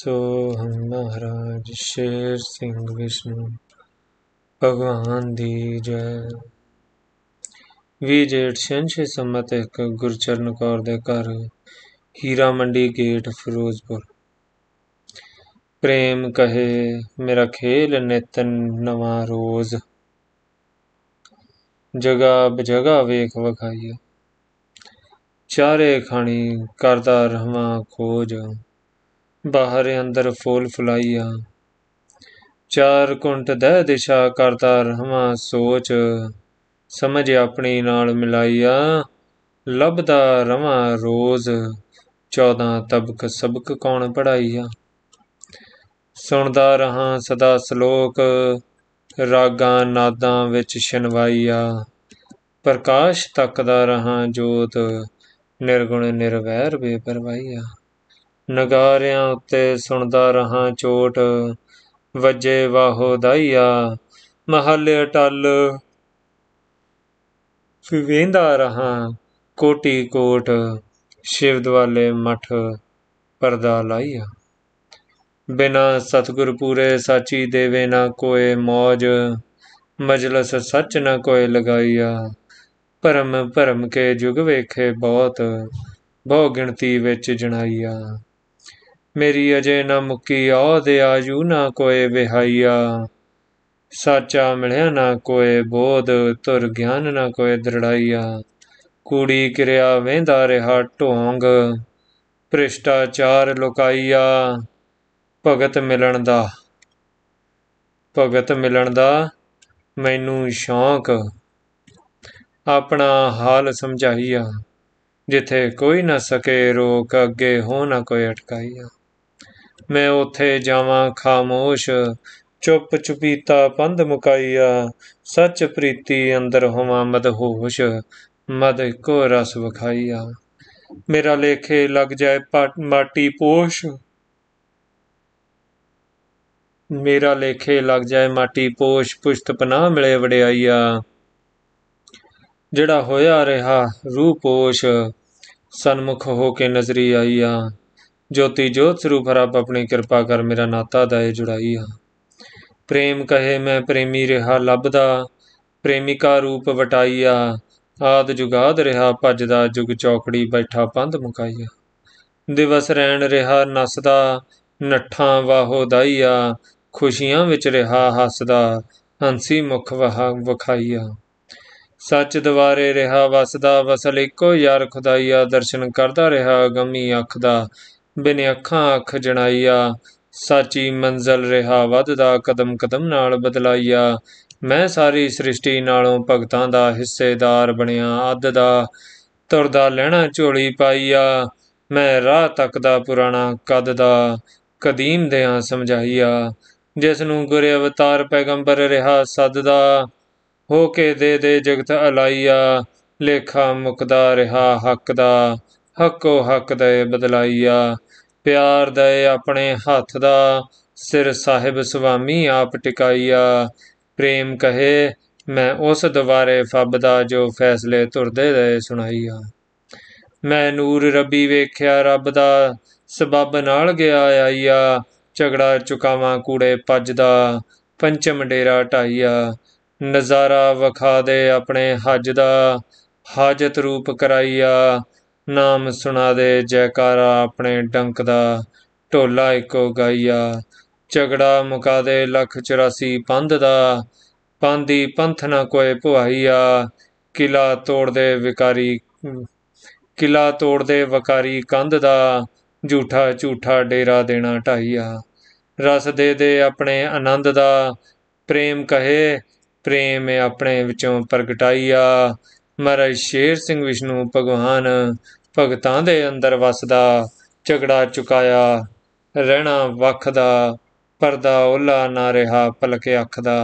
ਸੋਹਣ ਮਹਾਰਾਜ ਸ਼ੇਰ ਸਿੰਘ ਵਿਸ਼ਨੂੰ ਭਗਵਾਨ ਦੀ ਜੈ ਵੀ ਜੇਠ ਸ਼ੰਸ਼ੇ ਸਮਤ ਇੱਕ ਗੁਰਚਰਨ ਕੌਰ ਦੇ ਘਰ ਹੀਰਾ ਮੰਡੀ ਗੇਟ ਫਿਰੋਜ਼ਪੁਰ ਪ੍ਰੇਮ ਕਹੇ ਮੇਰਾ ਖੇਲ ਨਿਤਨ ਨਵਾਂ ਰੋਜ਼ ਜਗਾ ਬਜਗਾ ਵੇਖ ਵਖਾਈਏ ਚਾਰੇ ਖਾਣੀ ਕਰਦਾ ਰਹਵਾਂ ਖੋਜ ਬਾਹਰ ਅੰਦਰ ਫੋਲ ਫੁਲਾਈਆ ਚਾਰ ਕੁੰਟ ਦਹਿ ਦਿਸ਼ਾ ਕਰਤਾ ਰਹਾ ਸੋਚ ਸਮਝ ਆਪਣੀ ਨਾਲ ਮਿਲਾਈਆ ਲੱਭਦਾ ਰਵਾਂ ਰੋਜ਼ 14 ਤਬਕ ਸਬਕ ਕੌਣ ਪੜਾਈਆ ਸੁਣਦਾ ਰਹਾ ਸਦਾ ਸ਼ਲੋਕ ਰਾਗਾਂ ਨਾਦਾਂ ਵਿੱਚ ਛਿਨਵਾਈਆ ਪ੍ਰਕਾਸ਼ ਤੱਕਦਾ ਰਹਾ ਜੋਤ ਨਿਰਗੁਣ ਨਿਰਵੈਰ ਬੇਪਰਵਾਈਆ ਨਗਾਰਿਆਂ ਉੱਤੇ ਸੁਣਦਾ ਰਹਾ ਚੋਟ ਵਜੇ ਵਾਹੋ ਦਾਈਆ ਮਹੱਲੇ ਟੱਲ ਫਿਵੇਂਦਾ ਰਹਾ ਕੋਟੀ ਕੋਟ ਸ਼ਿਵ ਦਵਾਲੇ ਮਠ ਪਰਦਾ ਲਾਈਆ ਬਿਨਾ ਸਤਗੁਰ ਪੂਰੇ ਸਾਚੀ ਦੇਵੇ ਨਾ ਕੋਏ ਮੌਜ ਮਜਲਸ ਸੱਚ ਨਾ ਕੋਏ ਲਗਾਈਆ ਪਰਮ ਪਰਮ ਕੇ ਜੁਗ ਵੇਖੇ ਬਹੁਤ ਬਹੁ ਗਿਣਤੀ ਵਿੱਚ ਜਣਾਈਆ ਮੇਰੀ ਅਜੇ ਨਾ ਮੁੱਕੀ ਆਉ ਦੇ ਆਜੂ ਨਾ ਕੋਏ ਵਿਹਾਈਆ ਸਾਚਾ ਮਿਲਿਆ ਨਾ ਕੋਏ ਬੋਧ ਤੁਰ ਗਿਆਨ ਨਾ ਕੋਏ ਦਰੜਾਈਆ ਕੂੜੀ ਕਿਰਿਆ ਵੇਂਦਾ ਰਿਹਾ ਢੋਂਗ ਪ੍ਰਿਸ਼ਟਾਚਾਰ ਲੁਕਾਈਆ ਭਗਤ ਮਿਲਣ ਦਾ ਭਗਤ ਮਿਲਣ ਦਾ ਮੈਨੂੰ ਸ਼ੌਂਕ ਆਪਣਾ ਹਾਲ ਸਮਝਾਈਆ ਜਿੱਥੇ ਕੋਈ ਨਾ ਸਕੇ ਰੋਕ ਅੱਗੇ ਹੋ ਨਾ ਕੋਈ ਅਟਕਾਈਆ ਮੈਂ ਉਥੇ ਜਾਵਾਂ ਖਾਮੋਸ਼ ਚੁੱਪ ਚੁਪੀਤਾ ਪੰਧ ਮੁਕਾਈਆ ਸੱਚ ਪ੍ਰੀਤੀ ਅੰਦਰ ਹੋਵਾਂ ਮਦਹੋਸ਼ ਮਦ ਕੋ ਰਸ ਵਖਾਈਆ ਮੇਰਾ ਲੇਖੇ ਲੱਗ ਜਾਏ ਮਾਟੀ ਪੋਸ਼ ਮੇਰਾ ਲੇਖੇ ਲੱਗ ਜਾਏ ਮਾਟੀ ਪੋਸ਼ ਪੁਸ਼ਤ ਪਨਾ ਮਿਲੇ ਵੜਿਆਈਆ ਜਿਹੜਾ ਹੋਇਆ ਰਹਾ ਰੂਪੋਸ਼ ਸਨਮੁਖ ਹੋ ਕੇ ਨਜ਼ਰੀ ਆਈਆ ਜੋਤੀ ਜੋਤ ਸਰੂਪ ਰੱਬ ਆਪਣੀ ਕਿਰਪਾ ਕਰ ਮੇਰਾ ਨਾਤਾ ਦਾਏ ਜੁੜਾਈ ਆ ਪ੍ਰੇਮ ਕਹੇ ਮੈਂ ਪ੍ਰੇਮੀ ਰਿਹਾ ਲੱਭਦਾ ਪ੍ਰੇਮਿਕਾ ਰੂਪ ਵਟਾਈਆ ਆਦ ਜੁਗਾਦ ਰਿਹਾ ਭਜਦਾ ਜੁਗ ਚੌਕੜੀ ਬੈਠਾ ਪੰਧ ਮੁਕਾਈਆ ਦਿਵਸ ਰਹਿਣ ਰਿਹਾ ਨਸਦਾ ਨੱਠਾਂ ਵਾਹੋ ਦਾਈਆ ਖੁਸ਼ੀਆਂ ਵਿੱਚ ਰਿਹਾ ਹੱਸਦਾ ਹੰਸੀ ਮੁਖ ਵਹਾ ਵਖਾਈਆ ਸੱਚ ਦਵਾਰੇ ਰਿਹਾ ਵਸਦਾ ਵਸਲ ਇੱਕੋ ਯਾਰ ਖੁਦਾਈਆ ਦਰਸ਼ਨ ਕਰਦਾ ਰਿਹਾ ਗਮੀ ਅੱਖ ਦਾ ਬਿਨ ਅੱਖਾਂ ਅੱਖ ਜਣਾਈਆ ਸਾਚੀ ਮੰਜ਼ਲ ਰਿਹਾ ਵੱਧਦਾ ਕਦਮ ਕਦਮ ਨਾਲ ਬਦਲਾਈਆ ਮੈਂ ਸਾਰੀ ਸ੍ਰਿਸ਼ਟੀ ਨਾਲੋਂ ਭਗਤਾਂ ਦਾ ਹਿੱਸੇਦਾਰ ਬਣਿਆ ਅੱਧ ਦਾ ਤੁਰਦਾ ਲੈਣਾ ਝੋਲੀ ਪਾਈਆ ਮੈਂ ਰਾਹ ਤੱਕ ਦਾ ਪੁਰਾਣਾ ਕਦ ਦਾ ਕਦੀਮ ਦਿਆਂ ਸਮਝਾਈਆ ਜਿਸ ਨੂੰ ਗੁਰ ਅਵਤਾਰ ਪੈਗੰਬਰ ਰਿਹਾ ਸੱਦ ਦਾ ਹੋ ਕੇ ਦੇ ਦੇ ਜਗਤ ਅਲਾਈਆ ਲੇਖਾ ਮੁਕਦਾ ਰਿਹਾ ਹੱਕ ਦਾ ਹੱਕੋ ਹੱਕ ਦੇ ਬਦਲਾਈਆ ਪਿਆਰ ਦੇ ਆਪਣੇ ਹੱਥ ਦਾ ਸਿਰ ਸਾਹਿਬ ਸੁਆਮੀ ਆਪ ਟਿਕਾਈਆ ਪ੍ਰੇਮ ਕਹੇ ਮੈਂ ਉਸ ਦਵਾਰੇ ਫੱਬ ਦਾ ਜੋ ਫੈਸਲੇ ਤੁਰਦੇ ਰਹੇ ਸੁਣਾਈਆ ਮੈਂ ਨੂਰ ਰੱਬੀ ਵੇਖਿਆ ਰੱਬ ਦਾ ਸਬਬ ਨਾਲ ਗਿਆ ਆਈਆ ਝਗੜਾ ਚੁਕਾਵਾਂ ਕੂੜੇ ਪੱਜ ਦਾ ਪੰਚਮ ਡੇਰਾ ਢਾਈਆ ਨਜ਼ਾਰਾ ਵਖਾ ਦੇ ਆਪਣੇ ਹੱਜ ਦਾ ਹਾਜਤ ਰੂਪ ਕਰਾਈਆ ਨਾਮ ਸੁਣਾ ਦੇ ਜੈਕਾਰਾ ਆਪਣੇ ਡੰਕ ਦਾ ਢੋਲਾ ਇੱਕੋ ਗਾਈਆ ਝਗੜਾ ਮੁਕਾ ਦੇ ਲੱਖ 84 ਪੰਧ ਦਾ ਪਾਂਦੀ ਪੰਥ ਨਾ ਕੋਏ ਭੁਆਈਆ ਕਿਲਾ ਤੋੜ ਦੇ ਵਿਕਾਰੀ ਕਿਲਾ ਤੋੜ ਦੇ ਵਕਾਰੀ ਕੰਧ ਦਾ ਝੂਠਾ ਝੂਠਾ ਡੇਰਾ ਦੇਣਾ ਢਾਈਆ ਰਸ ਦੇ ਦੇ ਆਪਣੇ ਆਨੰਦ ਦਾ ਪ੍ਰੇਮ ਕਹੇ ਪ੍ਰੇਮ ਆਪਣੇ ਵਿੱਚੋਂ ਪ੍ਰਗਟਾਈਆ ਮਹਾਰਾਜ ਸ਼ੇਰ ਸਿੰਘ ਵਿਸ਼ਨੂੰ ਭਗਵਾਨ ਭਗਤਾਂ ਦੇ ਅੰਦਰ ਵਸਦਾ ਝਗੜਾ ਚੁਕਾਇਆ ਰਹਿਣਾ ਵਖ ਦਾ ਪਰਦਾ ਉਲਾ ਨਾ ਰਿਹਾ ਪਲਕ ਅੱਖ ਦਾ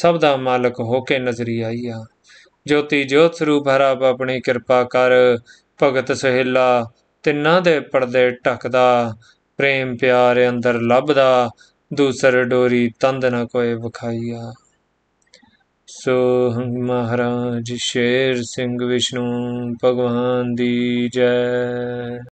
ਸਭ ਦਾ ਮਾਲਕ ਹੋ ਕੇ ਨਜ਼ਰੀ ਆਈ ਆ ਜੋਤੀ ਜੋਤ ਸਰੂਪ ਹਰਾਬ ਆਪਣੀ ਕਿਰਪਾ ਕਰ ਭਗਤ ਸਹਿਲਾ ਤਿੰਨਾਂ ਦੇ ਪਰਦੇ ਟਕਦਾ ਪ੍ਰੇਮ ਪਿਆਰ ਅੰਦਰ ਲੱਭਦਾ ਦੂਸਰ ਡੋਰੀ ਤੰਦ ਨਾ ਕੋਈ ਵਿਖਾਈਆ ਸੋ ਮਹਾਰਾਜ ਸ਼ੇਰ ਸਿੰਘ ਵਿਸ਼ਨੂੰ ਭਗਵਾਨ ਦੀ ਜੈ